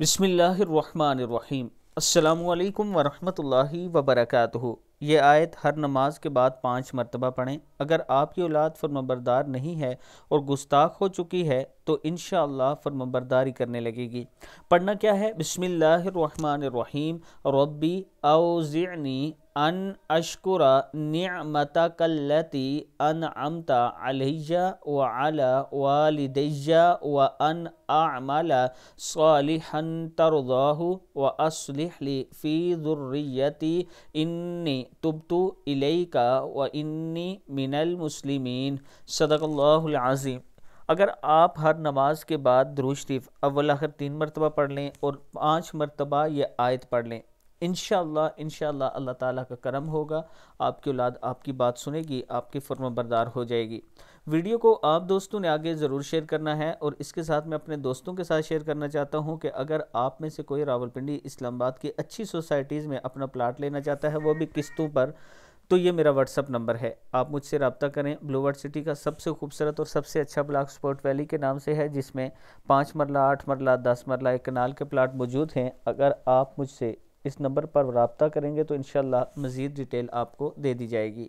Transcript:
بسم اللہ الرحمن الرحیم السلام علیکم ورحمۃ اللہ وبرکاتہ یہ آیت ہر نماز کے بعد پانچ مرتبہ پڑھیں اگر آپ کی اولاد فرمبردار نہیں ہے اور گستاخ ہو چکی ہے تو انشاءاللہ فرمبرداری کرنے لگے گی پڑھنا کیا ہے بسم اللہ الرحمن الرحیم ربی اوزعنی ان اشکر نعمت کلتی ان امتا علی و علی ولیدہ و صالحا ترضاہ و فی ذریتی انی تبتو الیکا و انی من المسلمین صدق اللہ العظیم اگر آپ ہر نماز کے بعد دروشتیف اول آخر تین مرتبہ پڑھ لیں اور پانچ مرتبہ یہ آیت پڑھ لیں انشاءاللہ انشاءاللہ اللہ تعالیٰ کا کرم ہوگا آپ کی اولاد آپ کی بات سنے گی آپ کی فرم بردار ہو جائے گی ویڈیو کو آپ دوستوں نے آگے ضرور شیئر کرنا ہے اور اس کے ساتھ میں اپنے دوستوں کے ساتھ شیئر کرنا چاہتا ہوں کہ اگر آپ میں سے کوئی راولپنڈی اسلام آباد کی اچھی سوسائٹیز میں اپنا پلاٹ لینا چاہتا ہے وہ بھی قسطوں پر تو یہ میرا واٹس اپ نمبر ہے آپ مجھ سے رابطہ کریں بلو ورڈ سٹی کا سب سے خوبصورت اور سب سے اچھا بلاک سپورٹ ویلی کے نام سے ہے جس میں پانچ مرلہ آٹھ مرلہ دس مرلہ ایک کنال کے پلاٹ موجود ہیں اگر آپ مجھ سے اس نمبر پر رابطہ کریں گے تو انشاءاللہ مزید ڈیٹیل آپ کو دے دی جائے گی